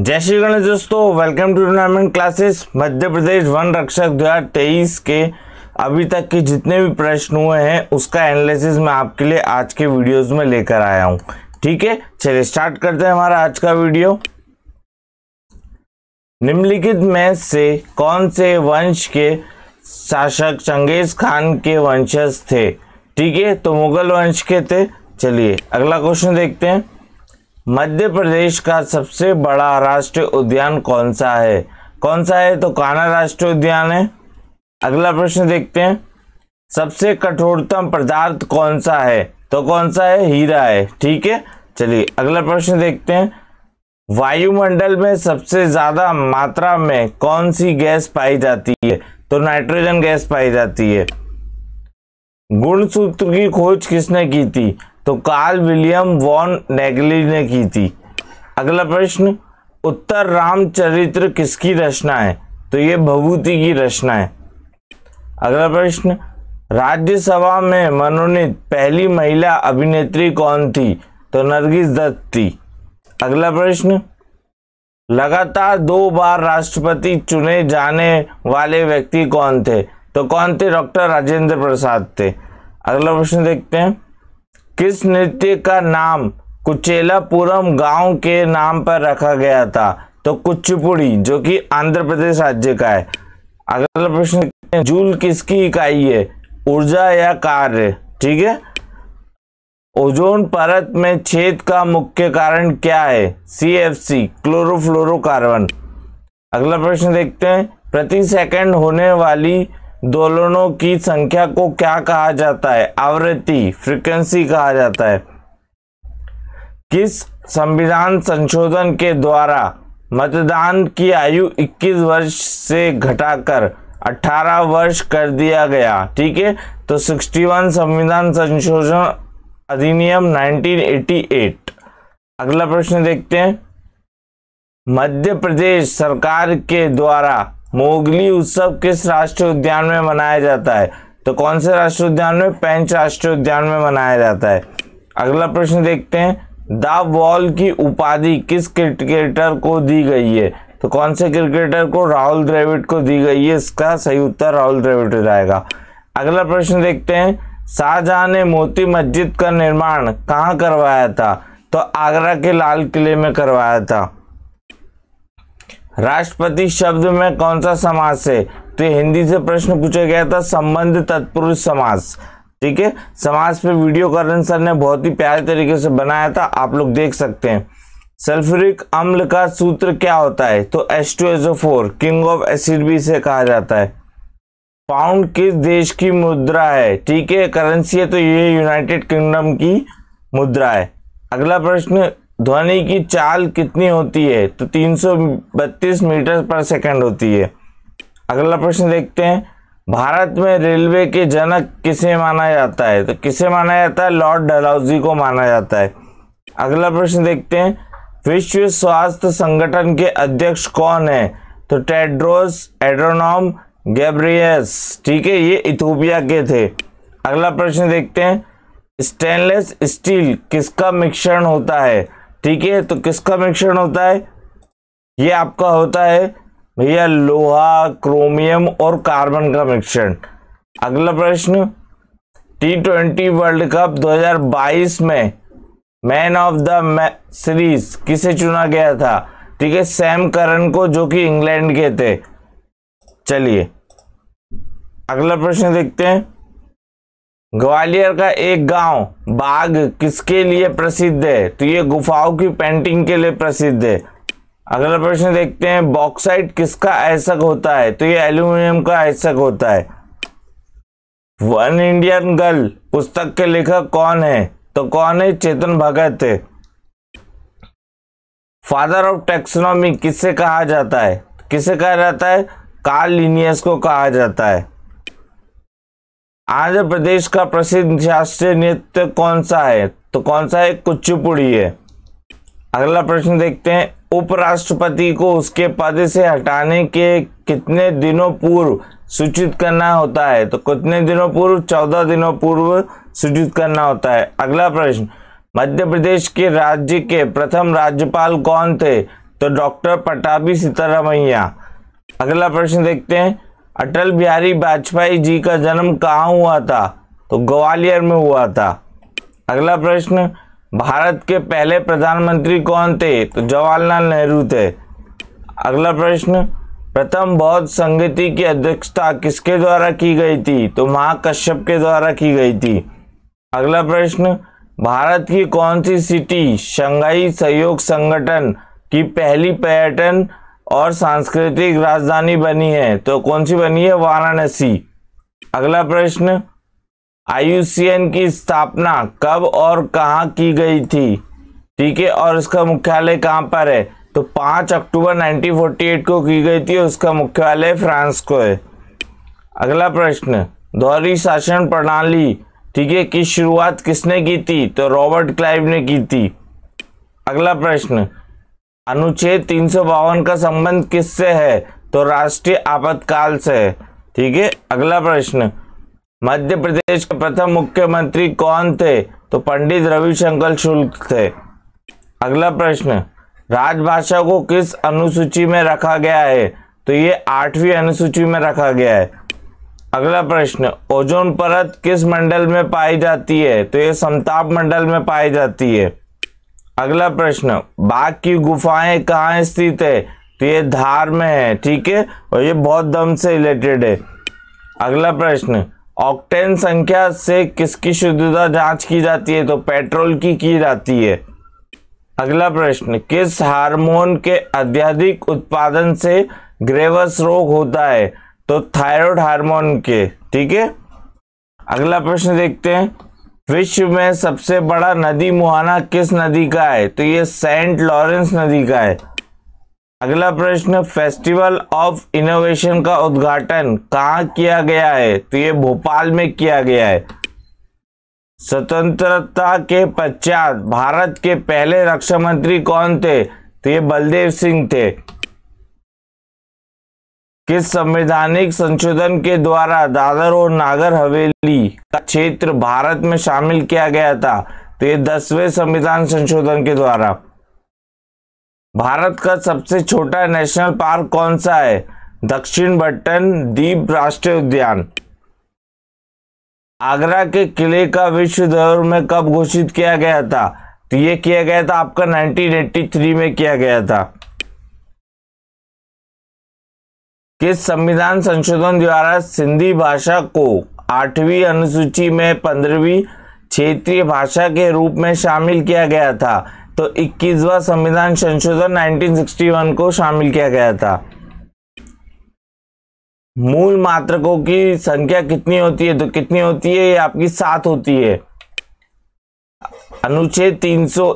जय श्री गणेश दोस्तों welcome to tournament classes Madhya Pradesh वन रक्षक 2023 के अभी तक के जितने भी प्रश्न हुए हैं उसका एनालिसिस मैं आपके लिए आज के वीडियोस में लेकर आया हूं ठीक है चलिए स्टार्ट करते हैं हमारा आज का वीडियो निम्नलिखित में से कौन से वंश के शासक चंगेज खान के वंशज थे ठीक है तो मुगल वंश के थे चलिए अगला क्वेश्चन देखते हैं मध्य प्रदेश का सबसे बड़ा राष्ट्रीय उद्यान कौन सा है कौन सा है तो कान्हा राष्ट्रीय उद्यान है अगला प्रश्न देखते हैं सबसे कठोरतम पदार्थ कौन सा है तो कौन सा है हीरा है ठीक है चलिए अगला प्रश्न देखते हैं वायुमंडल में सबसे ज्यादा मात्रा में कौन सी गैस पाई जाती है तो नाइट्रोजन गैस पाई जाती है गुणसूत्र की खोज किसने की थी तो कार्ल विलियम वॉन नेगली ने की थी अगला प्रश्न उत्तर रामचरित्र किसकी रचना है तो ये भभूति की रचना है अगला प्रश्न राज्यसभा में मनोनीत पहली महिला अभिनेत्री कौन थी तो नरगिस दत्त थी अगला प्रश्न लगातार दो बार राष्ट्रपति चुने जाने वाले व्यक्ति कौन थे तो कौन थे डॉक्टर राजेंद्र प्रसाद थे अगला प्रश्न देखते हैं किस नृत्य का नाम कुचेलापुरम गांव के नाम पर रखा गया था तो कुचिपुड़ी जो कि आंध्र प्रदेश राज्य का है अगला प्रश्न जूल किसकी इकाई है ऊर्जा या कार्य ठीक है ओजोन परत में छेद का मुख्य कारण क्या है सी एफ सी क्लोरोफ्लोरोकार्बन अगला प्रश्न देखते हैं प्रति सेकंड होने वाली दोलनों की संख्या को क्या कहा जाता है आवृत्ति फ्रीक्वेंसी कहा जाता है किस संविधान संशोधन के द्वारा मतदान की आयु 21 वर्ष से घटाकर 18 वर्ष कर दिया गया ठीक है तो 61 संविधान संशोधन अधिनियम 1988 अगला प्रश्न देखते हैं मध्य प्रदेश सरकार के द्वारा मोगली उत्सव किस राष्ट्रीय उद्यान में मनाया जाता है तो कौन से राष्ट्रीय उद्यान में पेंच राष्ट्रीय उद्यान में मनाया जाता है अगला प्रश्न देखते हैं द वॉल की उपाधि किस क्रिकेटर को दी गई है तो कौन से क्रिकेटर को राहुल द्रविड को दी गई है इसका सही उत्तर राहुल द्रविड हो जाएगा अगला प्रश्न देखते हैं शाहजहां ने मोती मस्जिद का निर्माण कहाँ करवाया था तो आगरा के लाल किले में करवाया था राष्ट्रपति शब्द में कौन सा समास है तो हिंदी से प्रश्न पूछा गया था संबंध तत्पुरुष समास ठीक है समास पे वीडियो करण सर ने बहुत ही प्यारे तरीके से बनाया था आप लोग देख सकते हैं सल्फ्यूरिक अम्ल का सूत्र क्या होता है तो S two S four king of acid भी इसे कहा जाता है पाउंड किस देश की मुद्रा है ठीक है करेंसी है तो ये यूनाइटेड किंगडम की मुद्रा है अगला प्रश्न ध्वनि की चाल कितनी होती है तो 332 मीटर पर सेकंड होती है अगला प्रश्न देखते हैं भारत में रेलवे के जनक किसे माना जाता है तो किसे माना जाता है लॉर्ड डलाउजी को माना जाता है अगला प्रश्न देखते हैं विश्व स्वास्थ्य संगठन के अध्यक्ष कौन है तो टेड्रोस एड्रोनॉम गैब्रियस ठीक है ये इथोपिया के थे अगला प्रश्न देखते हैं स्टेनलेस स्टील किसका मिश्रण होता है ठीक है तो किसका मिश्रण होता है ये आपका होता है भैया लोहा क्रोमियम और कार्बन का मिश्रण अगला प्रश्न टी ट्वेंटी वर्ल्ड कप 2022 में मैन ऑफ द सीरीज किसे चुना गया था ठीक है सैम करन को जो कि इंग्लैंड के थे चलिए अगला प्रश्न देखते हैं ग्वालियर का एक गांव बाग किसके लिए प्रसिद्ध है तो ये गुफाओं की पेंटिंग के लिए प्रसिद्ध है अगला प्रश्न देखते हैं बॉक्साइट किसका ऐसक होता है तो ये एल्यूमिनियम का ऐसक होता है वन इंडियन गर्ल पुस्तक के लेखक कौन है तो कौन है चेतन भगत है फादर ऑफ टेक्सोनॉमी किससे कहा जाता है किसे कहा जाता है कार्लिनियस को कहा जाता है आंध्र प्रदेश का प्रसिद्ध शास्त्रीय नृत्य कौन सा है तो कौन सा है कुचुपुड़ी है अगला प्रश्न देखते हैं उपराष्ट्रपति को उसके पद से हटाने के कितने दिनों पूर्व सूचित करना होता है तो कितने दिनों पूर्व चौदह दिनों पूर्व सूचित करना होता है अगला प्रश्न मध्य प्रदेश के राज्य के प्रथम राज्यपाल कौन थे तो डॉक्टर पटाबी सीतारामैया अगला प्रश्न देखते हैं अटल बिहारी वाजपेयी जी का जन्म कहाँ हुआ था तो ग्वालियर में हुआ था अगला प्रश्न भारत के पहले प्रधानमंत्री कौन थे तो जवाहरलाल नेहरू थे अगला प्रश्न प्रथम बौद्ध संगति की अध्यक्षता किसके द्वारा की गई थी तो महाकश्यप के द्वारा की गई थी अगला प्रश्न भारत की कौन सी सिटी शंघाई सहयोग संगठन की पहली पर्यटन और सांस्कृतिक राजधानी बनी है तो कौन सी बनी है वाराणसी अगला प्रश्न आयुसीएन की स्थापना कब और कहाँ की गई थी ठीक है और इसका मुख्यालय कहाँ पर है तो पाँच अक्टूबर 1948 को की गई थी उसका मुख्यालय फ्रांस को है अगला प्रश्न दोहरी शासन प्रणाली ठीक है की शुरुआत किसने की थी तो रॉबर्ट क्लाइव ने की थी अगला प्रश्न अनुच्छेद तीन सौ बावन का संबंध किससे है तो राष्ट्रीय आपातकाल से है ठीक है अगला प्रश्न मध्य प्रदेश के प्रथम मुख्यमंत्री कौन थे तो पंडित रविशंकर शुल्क थे अगला प्रश्न राजभाषा को किस अनुसूची में रखा गया है तो ये आठवीं अनुसूची में रखा गया है अगला प्रश्न ओजोन परत किस मंडल में पाई जाती है तो ये समताप मंडल में पाई जाती है अगला प्रश्न बाघ की गुफाएं कहाँ स्थित है तो ये धार में है ठीक है और ये बौद्ध धर्म से रिलेटेड है अगला प्रश्न ऑक्टेन संख्या से किसकी शुद्धता जांच की जाती है तो पेट्रोल की की जाती है अगला प्रश्न किस हार्मोन के अत्यधिक उत्पादन से ग्रेवस रोग होता है तो थायराइड हार्मोन के ठीक है अगला प्रश्न देखते हैं विश्व में सबसे बड़ा नदी मुहाना किस नदी का है तो ये सेंट लॉरेंस नदी का है अगला प्रश्न फेस्टिवल ऑफ इनोवेशन का उद्घाटन कहाँ किया गया है तो ये भोपाल में किया गया है स्वतंत्रता के पश्चात भारत के पहले रक्षा मंत्री कौन थे तो ये बलदेव सिंह थे के संवैधानिक संशोधन के द्वारा दादर और नागर हवेली का क्षेत्र भारत में शामिल किया गया था तो ये दसवें संविधान संशोधन के द्वारा भारत का सबसे छोटा नेशनल पार्क कौन सा है दक्षिण बट्टन द्वीप राष्ट्रीय उद्यान आगरा के किले का विश्व दौर में कब घोषित किया गया था तो ये किया गया था आपका 1983 में किया गया था किस संविधान संशोधन द्वारा सिंधी भाषा को आठवीं अनुसूची में पंद्रहवीं क्षेत्रीय भाषा के रूप में शामिल किया गया था तो 21वां संविधान संशोधन 1961 को शामिल किया गया था मूल मात्रकों की संख्या कितनी होती है तो कितनी होती है ये आपकी सात होती है अनुच्छेद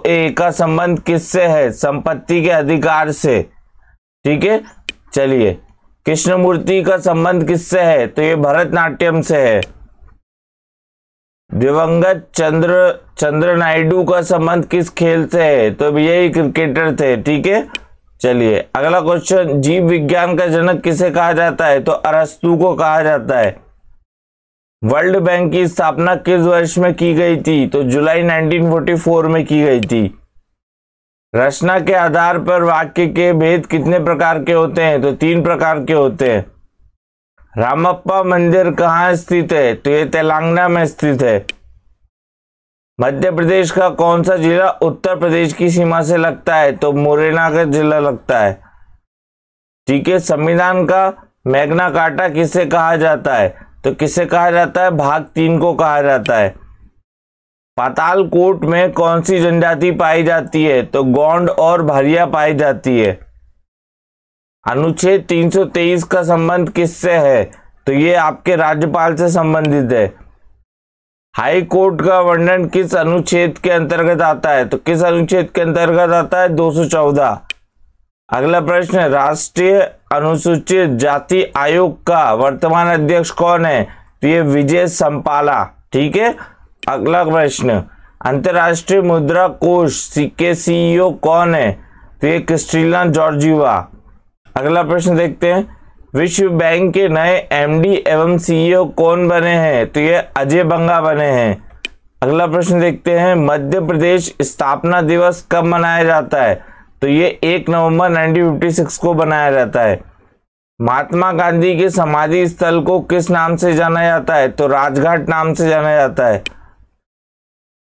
ए का संबंध किससे है संपत्ति के अधिकार से ठीक है चलिए कृष्णमूर्ति का संबंध किससे है तो ये भरतनाट्यम से है दिवंगत चंद्र चंद्र नायडू का संबंध किस खेल से है तो यही क्रिकेटर थे ठीक है चलिए अगला क्वेश्चन जीव विज्ञान का जनक किसे कहा जाता है तो अरस्तु को कहा जाता है वर्ल्ड बैंक की स्थापना किस वर्ष में की गई थी तो जुलाई 1944 में की गई थी रचना के आधार पर वाक्य के भेद कितने प्रकार के होते हैं तो तीन प्रकार के होते हैं रामप्पा मंदिर कहाँ स्थित है तो ये तेलंगाना में स्थित है मध्य प्रदेश का कौन सा जिला उत्तर प्रदेश की सीमा से लगता है तो मुरैना का जिला लगता है ठीक है संविधान का मैग्ना कार्टा किसे कहा जाता है तो किसे कहा जाता है भाग तीन को कहा जाता है पातालकोट में कौन सी जनजाति पाई जाती है तो गौंड और भरिया पाई जाती है अनुच्छेद 323 का संबंध किससे है तो ये आपके राज्यपाल से संबंधित है हाई कोर्ट का वर्णन किस अनुच्छेद के अंतर्गत आता है तो किस अनुच्छेद के अंतर्गत आता है 214 अगला प्रश्न राष्ट्रीय अनुसूचित जाति आयोग का वर्तमान अध्यक्ष कौन है तो ये विजय संपाला ठीक है अगला प्रश्न अंतर्राष्ट्रीय मुद्रा कोष के सीईओ e कौन है तो ये क्रिस्टीना जॉर्जिवा अगला प्रश्न देखते हैं विश्व बैंक के नए एमडी एवं सीईओ e कौन बने हैं तो ये अजय बंगा बने हैं अगला प्रश्न देखते हैं मध्य प्रदेश स्थापना दिवस कब मनाया जाता है तो ये एक नवंबर 1956 को बनाया जाता है महात्मा गांधी के समाधि स्थल को किस नाम से जाना जाता है तो राजघाट नाम से जाना जाता है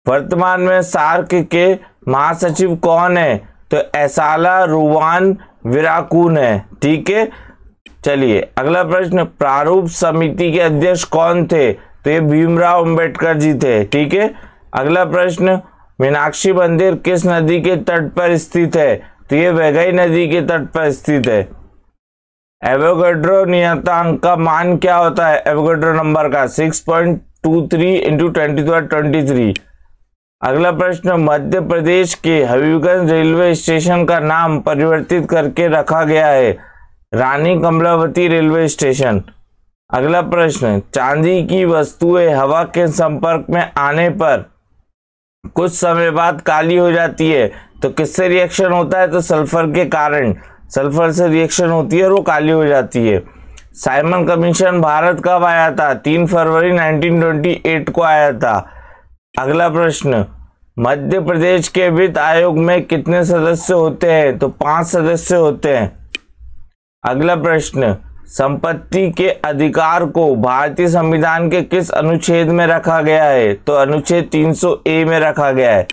वर्तमान में सार्क के महासचिव कौन है तो एसाला रुवान विराकून है ठीक है चलिए अगला प्रश्न प्रारूप समिति के अध्यक्ष कौन थे तो ये भीमराव अंबेडकर जी थे ठीक है अगला प्रश्न मीनाक्षी मंदिर किस नदी के तट पर स्थित है तो ये वैगई नदी के तट पर स्थित है एवोगड्रो नियतांक का मान क्या होता है एवोगड्रो नंबर का six point two three into twenty twenty three अगला प्रश्न मध्य प्रदेश के हबीबगंज रेलवे स्टेशन का नाम परिवर्तित करके रखा गया है रानी कमलावती रेलवे स्टेशन अगला प्रश्न चांदी की वस्तुएं हवा के संपर्क में आने पर कुछ समय बाद काली हो जाती है तो किससे रिएक्शन होता है तो सल्फर के कारण सल्फर से रिएक्शन होती है और वो काली हो जाती है साइमन कमीशन भारत कब आया था तीन फरवरी 1928 को आया था अगला प्रश्न मध्य प्रदेश के वित्त आयोग में कितने सदस्य होते हैं तो पांच सदस्य होते हैं अगला प्रश्न संपत्ति के अधिकार को भारतीय संविधान के किस अनुच्छेद में रखा गया है तो अनुच्छेद 300 ए में रखा गया है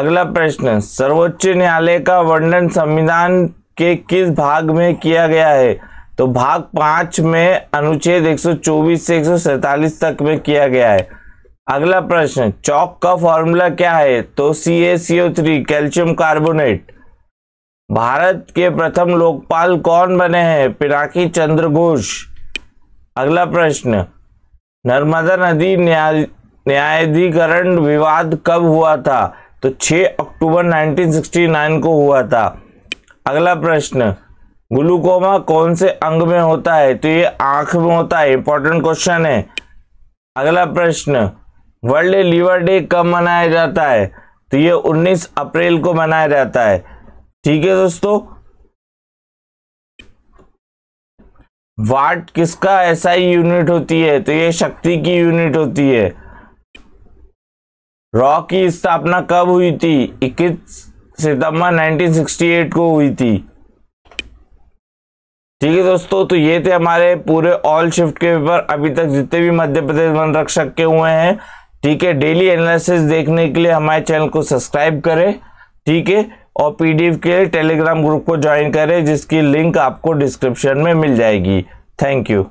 अगला प्रश्न सर्वोच्च न्यायालय का वर्णन संविधान के किस भाग में किया गया है तो भाग पांच में अनुच्छेद 124 से 147 तक में किया गया है अगला प्रश्न चौक का फॉर्मूला क्या है तो C A CO three calcium carbonate Bharat के प्रथम लोकपाल कौन बने हैं पिनाकी चंद्र घोष अगला प्रश्न नर्मदा नदी न्याय न्यायाधिकरण विवाद कब हुआ था तो 6 अक्टूबर 1969 को हुआ था अगला प्रश्न ग्लूकोमा कौन से अंग में होता है तो ये आंख में होता है इंपॉर्टेंट क्वेश्चन है अगला प्रश्न वर्ल्ड लीवर डे कब मनाया जाता है तो ये 19 अप्रैल को मनाया जाता है ठीक है दोस्तों वाट किसका ऐसा ही यूनिट होती है तो ये शक्ति की यूनिट होती है रॉ की स्थापना कब हुई थी इक्कीस सितंबर 1968 को हुई थी ठीक है दोस्तों तो ये थे हमारे पूरे ऑल शिफ्ट के पेपर अभी तक जितने भी मध्य प्रदेश वन रक्षक के हुए हैं ठीक है डेली एनालिसिस देखने के लिए हमारे चैनल को सब्सक्राइब करें ठीक है और पीडीएफ के टेलीग्राम ग्रुप को ज्वाइन करें जिसकी लिंक आपको डिस्क्रिप्शन में मिल जाएगी थैंक यू